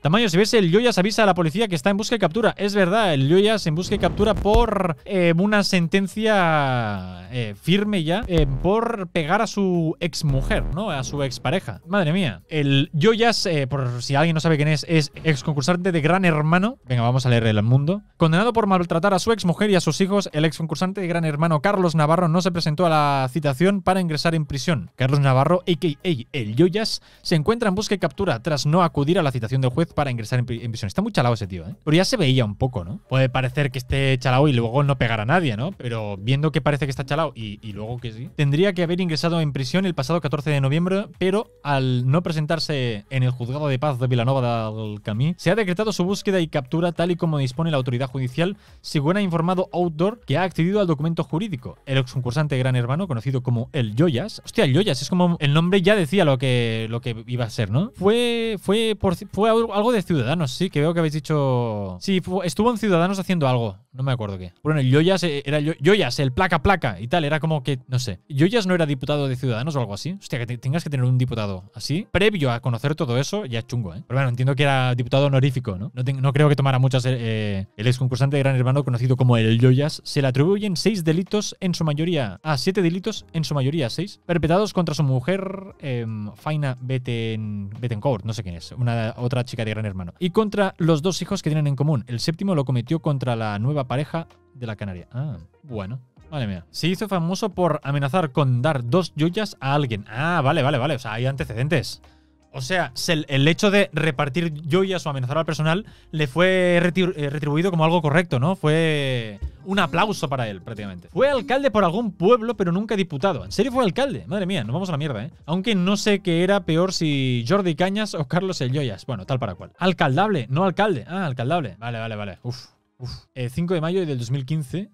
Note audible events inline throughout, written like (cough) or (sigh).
Tamaño, si ves el Yoyas avisa a la policía que está en busca y captura. Es verdad, el Yoyas en busca y captura por eh, una sentencia eh, firme ya eh, por pegar a su exmujer, ¿no? A su expareja. Madre mía. El Yoyas, por si alguien no sabe quién es, es ex concursante de Gran Hermano. Venga, vamos a leer El Mundo. Condenado por maltratar a su exmujer y a sus hijos, el ex concursante de Gran Hermano Carlos Navarro no se presentó a la citación para ingresar en prisión. Carlos Navarro, a.k.a. el Yoyas, se encuentra en busca y captura tras no acudir a la citación del juez para ingresar en, prisión. Está muy chalado ese tío, ¿eh? Pero ya se veía un poco, ¿no? Puede parecer que esté chalado y luego no pegar a nadie, ¿no? Pero viendo que parece que está chalado y, luego que sí. Tendría que haber ingresado en prisión el pasado 14 de noviembre, pero al no presentarse en el juzgado de paz de Vilanova del Camí, se ha decretado su búsqueda y captura tal y como dispone la autoridad judicial, según ha informado Outdoor, que ha accedido al documento jurídico. El ex Gran Hermano, conocido como el Yoyas. Hostia, el Yoyas es como el nombre ya decía lo que, lo que iba a ser, ¿no? Fue, fue, por, fue algo de Ciudadanos, sí, que veo que habéis dicho. Sí, estuvo en Ciudadanos haciendo algo no me acuerdo qué. Bueno, Yoyas era Yoyas, el placa placa y tal, era como que, no sé. Yoyas no era diputado de Ciudadanos o algo así. Hostia, que tengas que tener un diputado así, previo a conocer todo eso, ya chungo, ¿eh? Pero bueno, entiendo que era diputado honorífico, ¿no? No, creo que tomara muchas. Eh, eh, el ex concursante de Gran Hermano, conocido como el Yoyas, se le atribuyen seis delitos en su mayoría. Ah, siete delitos en su mayoría, seis. Perpetrados contra su mujer, em, Faina Beten, Betencourt, no sé quién es, una otra chica de Gran Hermano. Y contra los dos hijos que tienen en común. El séptimo lo cometió contra la nueva pareja de la canaria. Ah, bueno. Madre mía. Se hizo famoso por amenazar con dar dos joyas a alguien. Ah, vale, vale, vale. O sea, hay antecedentes. O sea, el hecho de repartir joyas o amenazar al personal le fue eh, retribuido como algo correcto, ¿no? Fue un aplauso para él, prácticamente. Fue alcalde por algún pueblo, pero nunca diputado. ¿En serio fue alcalde? Madre mía, nos vamos a la mierda, ¿eh? Aunque no sé qué era peor si Jordi Cañas o Carlos El Yoyas. Bueno, tal para cual. Alcaldable, no alcalde. Ah, alcaldable. Vale, vale, vale. Uf, el eh, 5 de mayo del 2015,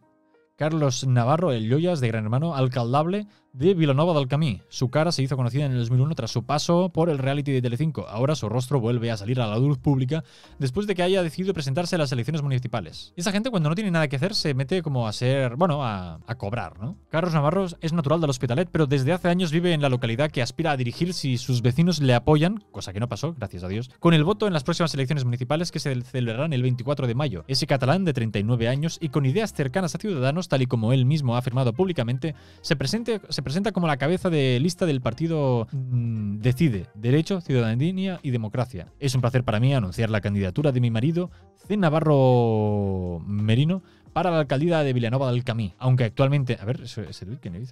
Carlos Navarro, el Lloyas de Gran Hermano, alcaldable, de Vilanova del Camí. Su cara se hizo conocida en el 2001 tras su paso por el reality de Telecinco. Ahora su rostro vuelve a salir a la luz pública después de que haya decidido presentarse a las elecciones municipales. Esa gente cuando no tiene nada que hacer se mete como a ser, bueno, a, cobrar, ¿no? Carlos Navarro es natural del Hospitalet, pero desde hace años vive en la localidad que aspira a dirigir si sus vecinos le apoyan, cosa que no pasó, gracias a Dios, con el voto en las próximas elecciones municipales que se celebrarán el 24 de mayo. Ese catalán de 39 años y con ideas cercanas a Ciudadanos, tal y como él mismo ha afirmado públicamente, se, presente, presenta como la cabeza de lista del partido mm, Decide, Derecho, Ciudadanía y Democracia. Es un placer para mí anunciar la candidatura de mi marido, C. Navarro Merino, para la alcaldía de Villanova del Camí. Aunque actualmente, a ver,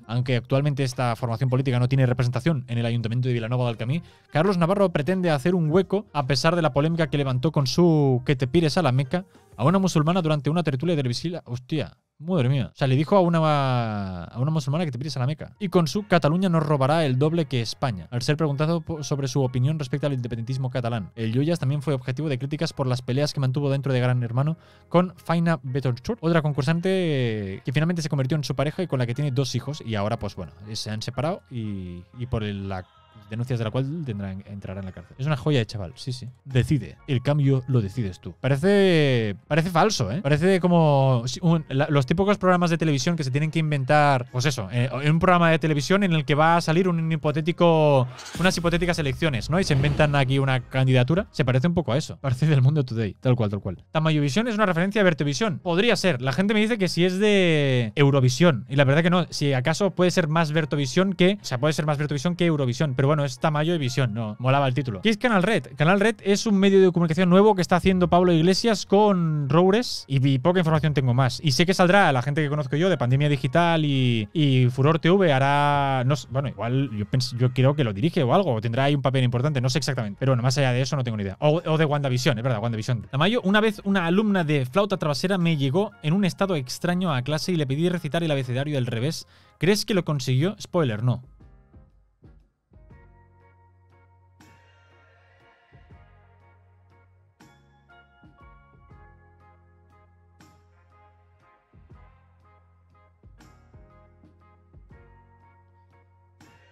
Aunque actualmente esta formación política no tiene representación en el ayuntamiento de Villanova del Camí, Carlos Navarro pretende hacer un hueco a pesar de la polémica que levantó con su que te pires a la Meca a una musulmana durante una tertulia de televisiva. Hostia, Madre mía. O sea, le dijo a una, a una musulmana que te pides a la Meca. Y con su Cataluña nos robará el doble que España. Al ser preguntado sobre su opinión respecto al independentismo catalán, el yuyas también fue objetivo de críticas por las peleas que mantuvo dentro de Gran Hermano con Faina Betonchur, otra concursante que finalmente se convirtió en su pareja y con la que tiene dos hijos. Y ahora, pues bueno, se han separado y, y por la denuncias de la cual tendrá, entrará en la cárcel. Es una joya de chaval, sí, sí. Decide. El cambio lo decides tú. Parece, parece falso, ¿eh? Parece como los típicos programas de televisión que se tienen que inventar, pues eso, eh, un programa de televisión en el que va a salir un hipotético, unas hipotéticas elecciones, ¿no? Y se inventan aquí una candidatura. Se parece un poco a eso. Parece del mundo today, tal cual, tal cual. Tamayovisión es una referencia a Vertovisión. Podría ser. La gente me dice que si es de Eurovisión. Y la verdad que no. Si acaso puede ser más Vertovisión que. O sea, puede ser más Vertovisión que Eurovisión pero bueno, es Tamayo y visión, no, molaba el título. ¿Qué es Canal Red? Canal Red es un medio de comunicación nuevo que está haciendo Pablo Iglesias con Roures y, poca información tengo más. Y sé que saldrá la gente que conozco yo de Pandemia Digital y, Furor TV hará, no, bueno, igual yo, yo creo que lo dirige o algo, tendrá ahí un papel importante, no sé exactamente, pero bueno, más allá de eso no tengo ni idea. O, de WandaVision, es verdad, WandaVision. Tamayo, una vez una alumna de flauta trasera me llegó en un estado extraño a clase y le pedí recitar el abecedario del revés. ¿Crees que lo consiguió? Spoiler, no.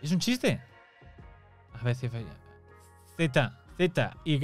¿Es un chiste? A ver si falla. Z, Z, Y,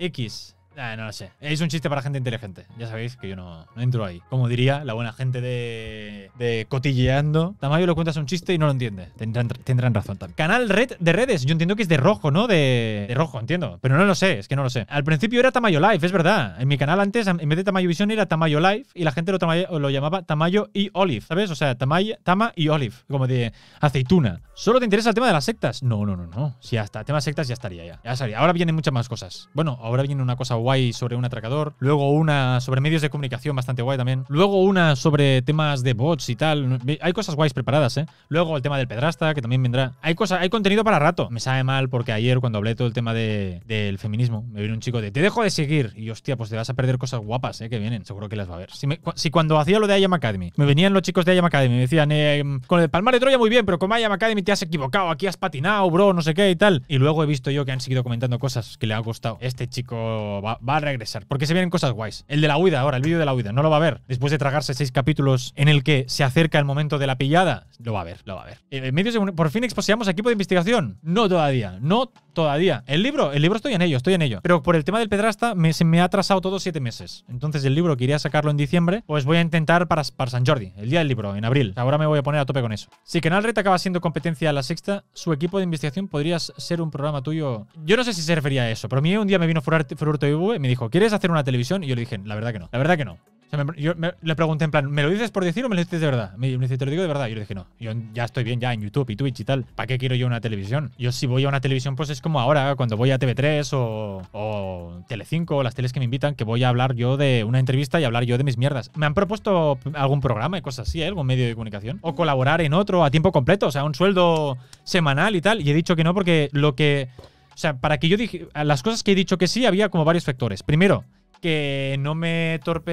X. Ah, no lo sé. Es un chiste para gente inteligente. Ya sabéis que yo no entro ahí. Como diría la buena gente de de cotilleando. Tamayo lo cuentas un chiste y no lo entiende. Tendrán, razón también. Canal red de redes. Yo entiendo que es de rojo, ¿no? De, rojo, entiendo. Pero no lo sé, es que no lo sé. Al principio era Tamayo Life es verdad. En mi canal antes, en vez de Tamayo Visión, era Tamayo Live y la gente lo, llamaba Tamayo y Olive, ¿sabes? O sea, Tamayo, Tama y Olive, como de aceituna. ¿Solo te interesa el tema de las sectas? No, no, no, no. Si hasta temas sectas ya estaría ya. Ya estaría. Ahora vienen muchas más cosas. Bueno, ahora viene una cosa guay sobre un atracador. Luego una sobre medios de comunicación bastante guay también. Luego una sobre temas de bots y tal. Hay cosas guays preparadas, ¿eh? Luego el tema del pedrasta, que también vendrá. Hay cosas hay contenido para rato. Me sabe mal porque ayer cuando hablé todo el tema del feminismo, me vino un chico de te dejo de seguir. Y hostia, pues te vas a perder cosas guapas, ¿eh? Que vienen. Seguro que las va a ver. Si, cuando hacía lo de IAM Academy, me venían los chicos de IAM Academy y me decían, eh, con el Palmar de Troya muy bien, pero con IAM Academy te has equivocado, aquí has patinado, bro, no sé qué y tal. Y luego he visto yo que han seguido comentando cosas que le ha gustado. Este chico va, a regresar porque se vienen cosas guays. El de la huida ahora, el vídeo de la huida, no lo va a ver después de tragarse seis capítulos en el que se acerca el momento de la pillada, lo va a ver, lo va a ver. En eh, medio por fin exposeamos equipo de investigación. No todavía, no todavía. El libro, el libro estoy en ello, estoy en ello. Pero por el tema del pedrasta me, se me ha atrasado todo siete meses. Entonces el libro quería sacarlo en diciembre, pues voy a intentar para, San Jordi, el día del libro, en abril. Ahora me voy a poner a tope con eso. Si Canal Red acaba siendo competencia a la sexta, su equipo de investigación podría ser un programa tuyo. Yo no sé si se refería a eso, pero a mí un día me vino Fururto y me dijo, ¿quieres hacer una televisión? Y yo le dije, la verdad que no, la verdad que no. O sea, yo le pregunté en plan, ¿me lo dices por decir o me lo dices de verdad? Me, dice, te lo digo de verdad. y Yo le dije, no, yo ya estoy bien ya en YouTube y Twitch y tal. ¿Para qué quiero yo una televisión? Yo si voy a una televisión, pues es como ahora, cuando voy a TV3 o, o Tele5 o las teles que me invitan, que voy a hablar yo de una entrevista y hablar yo de mis mierdas. Me han propuesto algún programa y cosas así, ¿eh? algún medio de comunicación. O colaborar en otro a tiempo completo, o sea, un sueldo semanal y tal. Y he dicho que no porque lo que... O sea, para que yo dije... Las cosas que he dicho que sí, había como varios factores. Primero, que no me torpe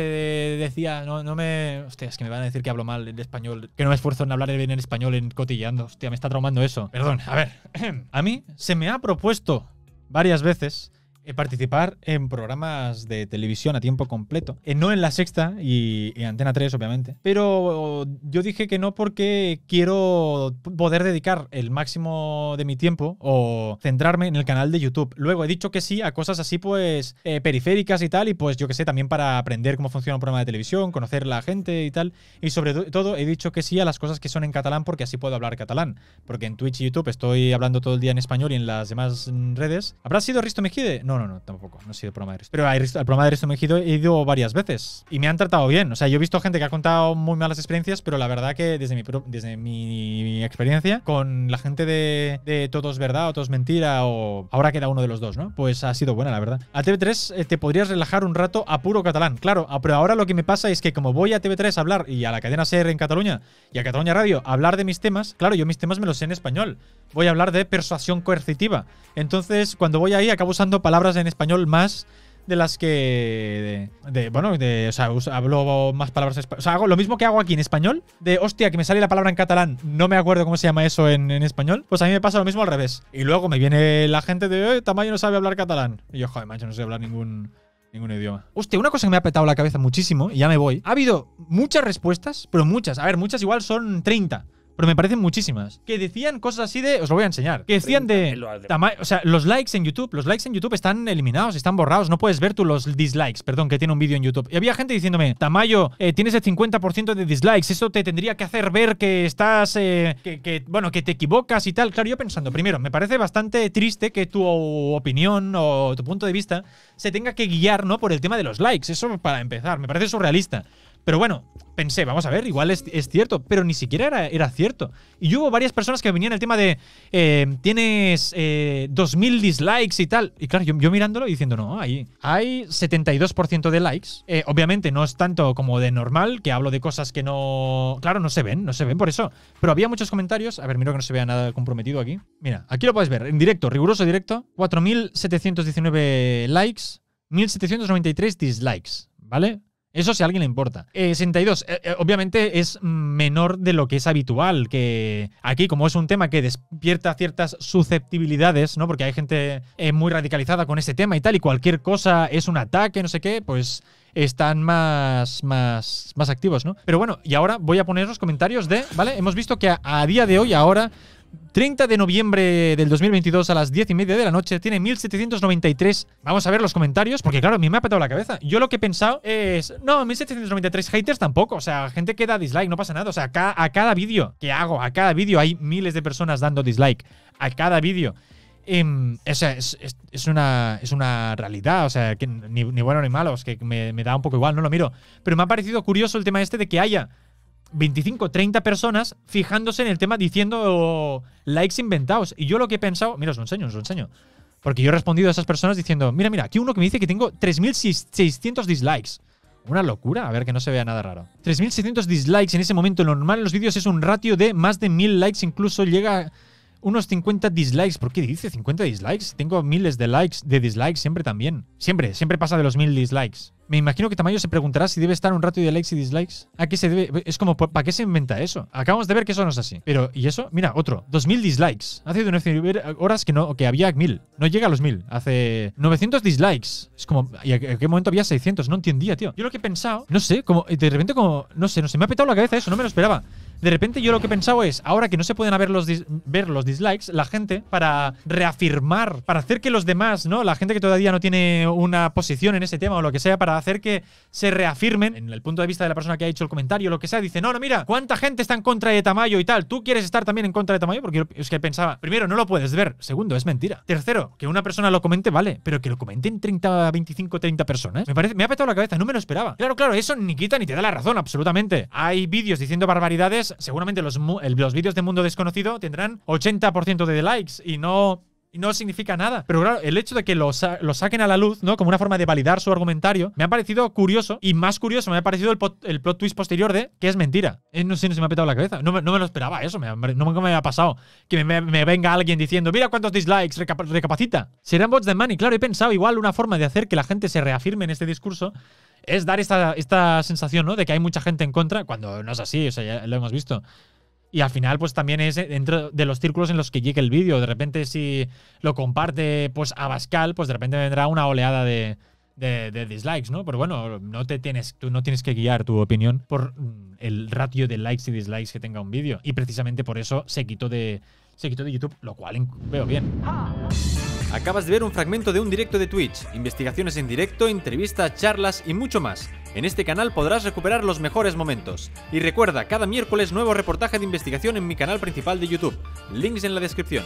decía, no, no me. Hostia, es que me van a decir que hablo mal el español, que no me esfuerzo en hablar bien en español en cotilleando. Hostia, me está traumando eso. Perdón, a ver. (clears throat) A mí se me ha propuesto varias veces eh, participar en programas de televisión a tiempo completo. Eh, no en La Sexta y, Antena 3, obviamente. Pero yo dije que no porque quiero poder dedicar el máximo de mi tiempo o centrarme en el canal de YouTube. Luego he dicho que sí a cosas así, pues, eh, periféricas y tal. Y pues, yo que sé, también para aprender cómo funciona un programa de televisión, conocer la gente y tal. Y sobre todo he dicho que sí a las cosas que son en catalán porque así puedo hablar catalán. Porque en Twitch y YouTube estoy hablando todo el día en español y en las demás mm, redes. ¿Habrá sido Risto Mejide? No no, no, tampoco. No he sido programa de Pero al programa de Risto he ido varias veces y me han tratado bien. O sea, yo he visto gente que ha contado muy malas experiencias, pero la verdad que desde mi, desde mi experiencia con la gente de, todos verdad o todos mentira o ahora queda uno de los dos, ¿no? Pues ha sido buena, la verdad. A TV3 eh, te podrías relajar un rato a puro catalán. Claro, ah, pero ahora lo que me pasa es que como voy a TV3 a hablar y a la cadena SER en Cataluña y a Cataluña Radio a hablar de mis temas, claro, yo mis temas me los sé en español. Voy a hablar de persuasión coercitiva. Entonces, cuando voy ahí acabo usando palabras en español más de las que. De, bueno, de, hablo más palabras. español. O sea, hago lo mismo que hago aquí en español. De hostia, que me sale la palabra en catalán. No me acuerdo cómo se llama eso en, español. Pues a mí me pasa lo mismo al revés. Y luego me viene la gente de. Eh, Tamayo no sabe hablar catalán. Y yo, joder, macho, no sé hablar ningún ningún idioma. Hostia, una cosa que me ha petado la cabeza muchísimo, y ya me voy. Ha habido muchas respuestas, pero muchas. A ver, muchas igual son 30 pero me parecen muchísimas. Que decían cosas así de. Os lo voy a enseñar. Que decían de. O sea, los likes en YouTube. Los likes en YouTube están eliminados, están borrados. No puedes ver tú los dislikes, perdón, que tiene un vídeo en YouTube. Y había gente diciéndome, Tamayo, eh, tienes el 50% de dislikes. Eso te tendría que hacer ver que estás. Eh, que, bueno, que te equivocas y tal. Claro, yo pensando, primero, me parece bastante triste que tu opinión o tu punto de vista se tenga que guiar, ¿no? Por el tema de los likes. Eso para empezar. Me parece surrealista. Pero bueno, pensé, vamos a ver, igual es, cierto, pero ni siquiera era, cierto. Y hubo varias personas que venían el tema de, eh, tienes 2.000 eh, dislikes y tal. Y claro, yo, mirándolo y diciendo, no, ahí hay 72% de likes. Eh, obviamente no es tanto como de normal, que hablo de cosas que no... Claro, no se ven, no se ven por eso. Pero había muchos comentarios. A ver, miro que no se vea nada comprometido aquí. Mira, aquí lo puedes ver, en directo, riguroso directo. 4.719 likes, 1.793 dislikes, ¿vale? Eso si a alguien le importa. 62, eh, eh, eh, obviamente es menor de lo que es habitual, que aquí como es un tema que despierta ciertas susceptibilidades, ¿no? Porque hay gente muy radicalizada con ese tema y tal, y cualquier cosa es un ataque, no sé qué, pues están más, más, más activos, ¿no? Pero bueno, y ahora voy a poner los comentarios de, ¿vale? Hemos visto que a día de hoy, ahora, 30 de noviembre del 2022 a las 10 y media de la noche, tiene 1793. Vamos a ver los comentarios, porque claro, a mí me ha petado la cabeza. Yo lo que he pensado es, no, 1793 haters tampoco, o sea, gente que da dislike, no pasa nada. O sea, a cada, vídeo que hago, a cada vídeo hay miles de personas dando dislike, a cada vídeo. o em, sea es, una, es una realidad, o sea, que ni, bueno ni malo, es que me, me, da un poco igual, no lo miro. Pero me ha parecido curioso el tema este de que haya 25, 30 personas fijándose en el tema diciendo likes inventados. Y yo lo que he pensado, mira, os lo enseño, os lo enseño. Porque yo he respondido a esas personas diciendo, mira, mira, aquí uno que me dice que tengo 3.600 dislikes. Una locura, a ver que no se vea nada raro. 3.600 dislikes en ese momento, lo normal en los vídeos es un ratio de más de 1.000 likes, incluso llega unos 50 dislikes. ¿Por qué dice 50 dislikes? Tengo miles de likes, de dislikes siempre también. Siempre, siempre pasa de los mil dislikes. Me imagino que Tamayo se preguntará si debe estar un ratio de likes y dislikes. ¿A qué se debe? Es como, ¿para qué se inventa eso? Acabamos de ver que eso no es así. Pero, ¿y eso? Mira, otro. 2.000 dislikes. Hace unas horas que, no, que había 1.000. No llega a los 1.000. Hace 900 dislikes. Es como, ¿y a qué momento había 600? No entendía, tío. Yo lo que he pensado, no sé, como de repente como, no sé, no sé, me ha petado la cabeza eso, no me lo esperaba. De repente yo lo que pensaba es, ahora que no se pueden ver los, ver los dislikes, la gente para reafirmar, para hacer que los demás, ¿no? La gente que todavía no tiene una posición en ese tema o lo que sea, para hacer que se reafirmen en el punto de vista de la persona que ha hecho el comentario, lo que sea, dice, no, no, mira, ¿cuánta gente está en contra de Tamayo y tal? ¿Tú quieres estar también en contra de Tamayo? Porque yo, es que pensaba, primero, no lo puedes ver. Segundo, es mentira. Tercero, que una persona lo comente, vale, pero que lo comenten 30, 25, 30 personas. Me parece, me ha petado la cabeza, no me lo esperaba. Claro, claro, eso ni quita ni te da la razón, absolutamente. Hay vídeos diciendo barbaridades seguramente los, los vídeos de Mundo Desconocido tendrán 80% de likes y no no significa nada. Pero claro, el hecho de que lo, saquen a la luz, ¿no? Como una forma de validar su argumentario, me ha parecido curioso. Y más curioso me ha parecido el, plot twist posterior de que es mentira. Eh, no sé, no se me ha petado la cabeza. No me, lo esperaba eso. Me, no me había pasado que me, venga alguien diciendo, mira cuántos dislikes, recapacita. Serán bots de money. Claro, he pensado igual una forma de hacer que la gente se reafirme en este discurso es dar esta, esta sensación, ¿no? De que hay mucha gente en contra, cuando no es así, o sea, ya lo hemos visto. Y al final, pues también es eh, dentro de los círculos en los que llegue el vídeo. De repente, si lo comparte pues bascal pues de repente vendrá una oleada de, de, dislikes, ¿no? Pero bueno, no te tienes, tú no tienes que guiar tu opinión por mm, el ratio de likes y dislikes que tenga un vídeo. Y precisamente por eso se quitó de, se quitó de YouTube, lo cual veo bien. Acabas de ver un fragmento de un directo de Twitch, investigaciones en directo, entrevistas, charlas y mucho más. En este canal podrás recuperar los mejores momentos. Y recuerda, cada miércoles nuevo reportaje de investigación en mi canal principal de YouTube. Links en la descripción.